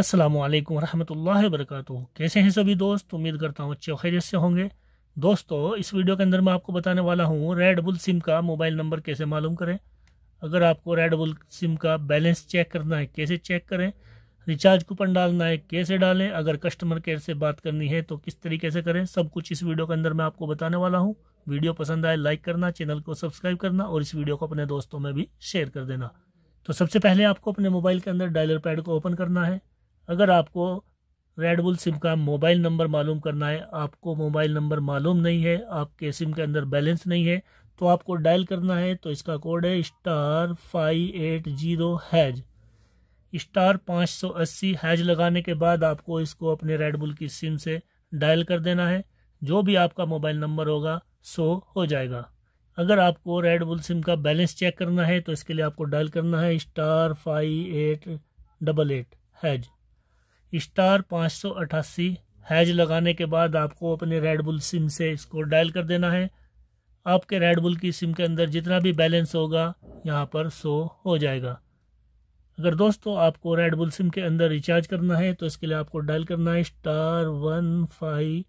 अस्सलाम वालेकुम रहमतुल्लाहि व कैसे हैं सभी दोस्त उम्मीद करता हूँ अच्छे खैरियत से होंगे दोस्तों इस वीडियो के अंदर मैं आपको बताने वाला हूँ रेड बुल सिम का मोबाइल नंबर कैसे मालूम करें अगर आपको रेड बुल सिम का बैलेंस चेक करना है कैसे चेक करें रिचार्ज कूपन डालना है कैसे डालें अगर कस्टमर केयर से बात करनी है तो किस तरीके से करें सब कुछ इस वीडियो के अंदर मैं आपको बताने वाला हूँ वीडियो पसंद आए लाइक करना चैनल को सब्सक्राइब करना और इस वीडियो को अपने दोस्तों में भी शेयर कर देना तो सबसे पहले आपको अपने मोबाइल के अंदर डायलर पैड को ओपन करना है अगर आपको रेडबुल सिम का मोबाइल नंबर मालूम करना है आपको मोबाइल नंबर मालूम नहीं है आपके सिम के अंदर बैलेंस नहीं है तो आपको डायल करना है तो इसका कोड है star five eight zero hash star पाँच सौ अस्सी हैज लगाने के बाद आपको इसको अपने रेडबुल की सिम से डायल कर देना है जो भी आपका मोबाइल नंबर होगा सो हो जाएगा अगर आपको रेडबुल सिम का बैलेंस चेक करना है तो इसके लिए आपको डायल करना है star five eight double eight hash star पाँच सौ अट्ठासी हैज लगाने के बाद आपको अपने रेडबुल सिम से इसको डायल कर देना है आपके रेडबुल की सिम के अंदर जितना भी बैलेंस होगा यहाँ पर शो हो जाएगा अगर दोस्तों आपको रेडबुल सिम के अंदर रिचार्ज करना है तो इसके लिए आपको डायल करना है star one five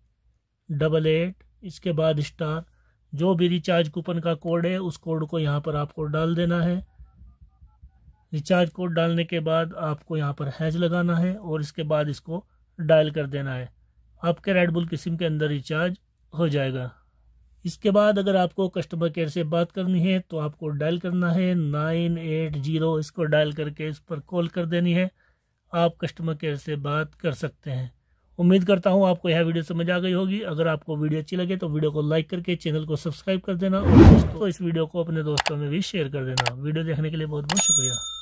double eight इसके बाद स्टार जो भी रिचार्ज कूपन का कोड है उस कोड को यहाँ पर आपको डाल देना है रिचार्ज कोड डालने के बाद आपको यहाँ पर हैज लगाना है और इसके बाद इसको डायल कर देना है आपके रेडबुल किस्म के अंदर रिचार्ज हो जाएगा इसके बाद अगर आपको कस्टमर केयर से बात करनी है तो आपको डायल करना है नाइन एट जीरो इसको डायल करके इस पर कॉल कर देनी है आप कस्टमर केयर से बात कर सकते हैं उम्मीद करता हूँ आपको यह वीडियो समझ आ गई होगी अगर आपको वीडियो अच्छी लगे तो वीडियो को लाइक करके चैनल को सब्सक्राइब कर देना और दोस्तों इस वीडियो को अपने दोस्तों में भी शेयर कर देना वीडियो देखने के लिए बहुत बहुत शुक्रिया